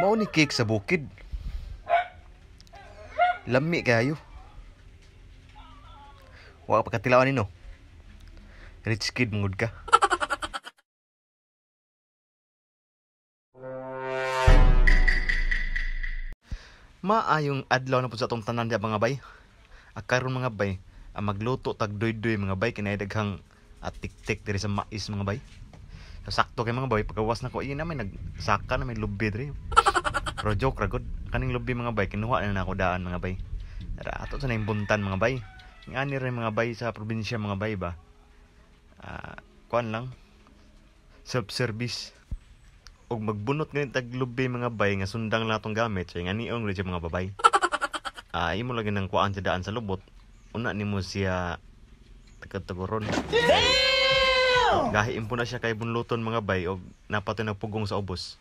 Mao ni cake sa bukid. Lami kayo. Wa pa katilawan ni no. Rich kid mungod ka. Maayong adlaw na po sa atong tanan diya mga bay. Akaron mga bay, ang magluto tag doy mga bay kinay daghang atik-tik diri sa mais mga bay. Sakto kay mga bay pagawas na ko ina may nagsaka na may lubid diri. Pero joke ragod. Kaning lobby mga bay, kinuha na na ako daan mga bay. Ra ato sa nang buntan mga bay. Ngani rin mga bay sa probinsya mga bay ba. Uh, kuan lang. Self-service. Og magbunot ngani tag lobby mga bay nga sundang lang atong gamit. So ngani ang rin mga babay. Ah, uh, imo lagi nang kuan sa daan sa lubot. Una ni mo siya tagatagoroon. Gahi impo na siya kay bunluton mga bay og napatay pugong sa ubos.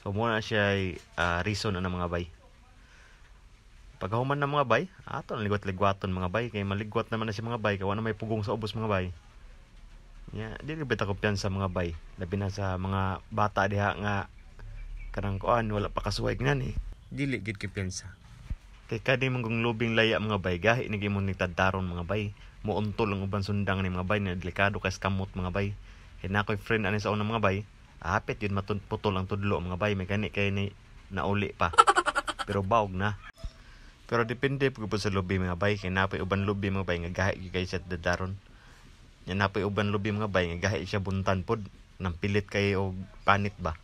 So muna siya ay uh, reason ng ano, mga bay. Paghuman ng mga bay, ato na ligwat-ligwaton mga bay kay maligwat naman na si mga bay kay wala may pugong sa ubos mga bay. Nya, yeah, dili bitakob yan sa mga bay, labi na sa mga bata diha nga kanang kuan wala pa kasuway gnan eh. Dili gid kipyansa. Kay kadi mong lubing laya mga bay gahi ni gimon ni taddaron mga bay. Muuntol ang uban sundang ni mga bay na delikado kay skamot mga bay. Kay nakoy friend ani sa una mga bay, Apit yun matunputol ang tudlo mga bay. May gani kay ni nauli pa. Pero baog na. Pero depende po sa lobby mga bay. Kaya napay uban lobby mga bay. Nga gahi kayo sa dadaron. Yan napay uban lobby mga bay. Nga gahi siya buntan pod. Nang pilit kay o panit ba.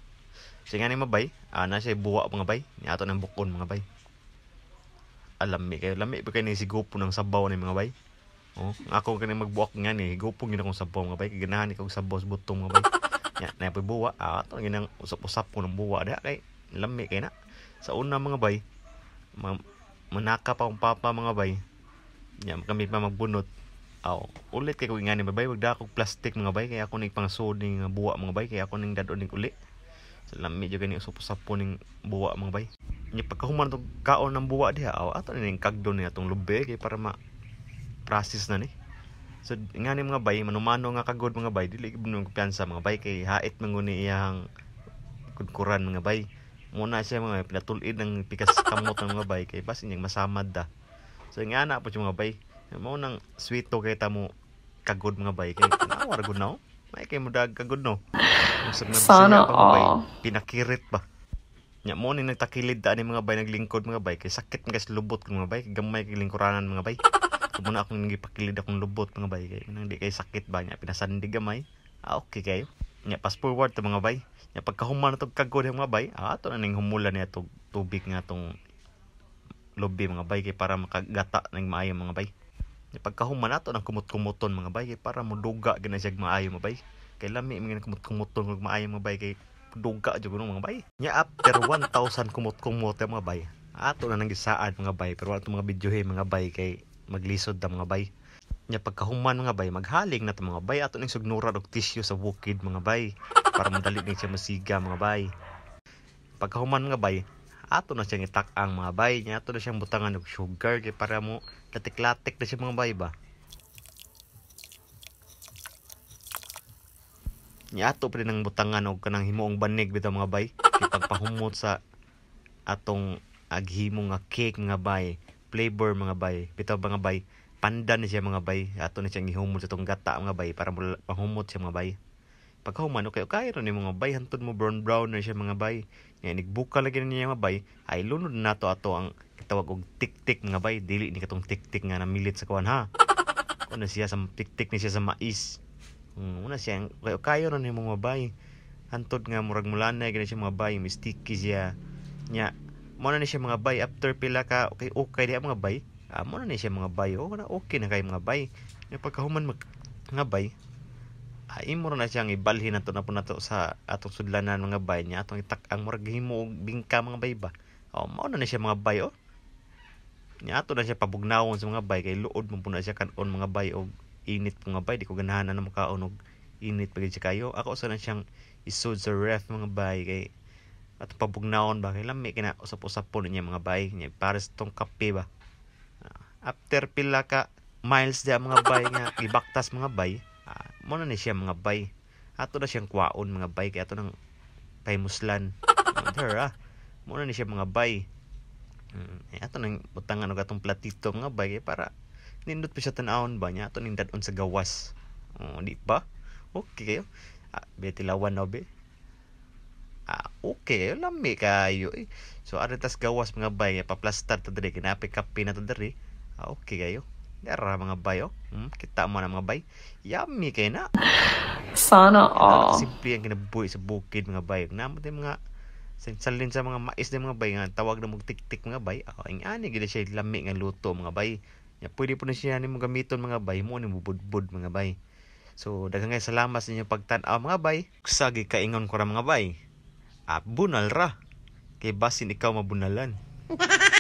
Kasi nga ni mga bay. Ah, na siya buwa mga bay. Niyato ng bukon mga bay. Alami ah, kayo. Lami pa kayo ni sigupo ng sabaw ni mga bay. Oh, ako kani magbuak nga ni. Gupong yun akong sabaw mga bay. Kaganahan ikaw sabaw sa butong mga bay nya na pay buwa ato ah, ginang usap-usap ko ng buwa da kay lami kay na sa una mga bay ma manaka pa ang papa mga bay nya kami pa magbunot aw oh, ulit kay ko ingani bay wag da akong plastic mga bay Kaya ako ning pangasod ning buwa mga bay Kaya ako ning dadon ning uli sa so, lami jud kini usap-usap po ning buwa mga bay nya pagkahuman tong kaon ng buwa diha aw ato ning kagdon ni atong lubbe kay para ma process na ni So nga ni mga bay manumano nga kagod mga bay dili gid nung kumpiyansa mga bay kay hait manguni iyang kudkuran mga bay. Muna siya mga pinatul-id ng pikas kamot ng mga bay kay bas inyang masamad da. So nga na po siya mga bay. Mao nang sweet to kay tamo kagod mga bay kay nawar gud no. Oh. May kay mo dag kagod no. Sana all. Pinakirit ba. Nya mo ni nagtakilid da ni mga bay naglingkod mga bay kay sakit nga lubot mga bay kay gamay kay lingkuranan mga bay. Kumuna akong nagipakilid akong lubot mga bay. Kaya nang di kay sakit ba niya. Pinasandig gamay. Ah, okay kayo. Nya fast forward to mga bay. Nya pagkahuman na tog kagod eh, mga bay. Ah, to na ning humula niya tog tubig nga tong lobby mga bay kay para makagata ng maayo mga bay. Nya pagkahuman na to nang kumot-kumoton mga bay kay para muduga gina siya maayo mga bay. Kay lami mga kumot-kumoton maayo mga bay kay duga jud mga bay. Nya after 1000 kumot-kumot eh, mga bay ato na nang gisaad mga bay pero ato mga video hey mga bay kay maglisod da mga bay. Nya pagkahuman mga bay, maghaling na mga bay ato ng sugnura og tissue sa bukid mga bay para madali ning siya masiga mga bay. Pagkahuman nga bay, ato na siyang ang mga bay, nya ato na siyang butangan og sugar kay para mo latik-latik na siya mga bay ba. Nya ato pa ang butangan og kanang himoong banig bitaw mga bay, pagpahumot sa atong aghimo nga cake mga bay flavor mga bay bitaw mga bay pandan siya mga bay ato na siyang ihumot sa tong gata mga bay para mahumot siya mga bay pagka humano okay kaya ron yung mga bay hantod mo brown brown na siya mga bay ngayon nigbuka lagi na niya mga bay ay lunod na to ato ang tawag og tik-tik mga bay dili ni katong tik-tik nga namilit sa kawan ha una siya sa tik-tik ni siya sa mais um, una siya kay kayo ron ni mga bay hantod nga murag mulanay gani siya mga bay mistiki siya nya mo na ni siya mga bay after pila ka okay okay diha mga bay ah, mo na ni siya mga bay oh okay na kay mga bay yung pagkahuman mag, nga bay ah, imo na siya ang ibalhin nato na po nato sa atong sudlanan mga bay niya atong itak ang murag himo bingka mga bay ba oh mo na ni siya mga bay oh niya ato na siya pabugnawon sa mga bay kay luod mo po na siya kanon mga bay og init mga bay di ko ganahan na makaon init pagid kayo ako sa na siyang isod sa ref mga bay kay at pabugnaon ba kailan may kinausap-usap po niya mga bay niya pares tong kape ba ah, after pila ka miles dia mga bay nga ibaktas mga bay uh, ah, mo ni siya mga bay ato na siyang kwaon mga bay kaya ato nang paymuslan there ah muna ni siya mga bay Hmm. Eh, ato nang butang ano gatong platito mga bay eh, para nindot pa siya tanawon ba niya ato ning dadon sa gawas. Oh, di ba? Okay kayo. Ah, betilawan na oh, be ah, okay lami kayo eh. so ari tas gawas mga bay eh, paplastar ta diri kinapi kape na ta diri ah, okay kayo Dara mga bay oh. Hmm, kita mo na mga bay. Yummy kay na. Sana ah, all. Oh. Simple ang kinabuhi sa bukid mga bay. Namo din mga salin sa mga mais din mga bay nga tawag na magtiktik mga bay. Oh, ang ani gid siya lami nga luto mga bay. Ya, pwede po na siya nimo gamiton mga bay mo ni bubudbud mga bay. So daghang salamat sa inyong pagtan-aw mga bay. Sagi kaingon ko ra mga bay. Ah, bunal ra. Kay basin ikaw mabunalan.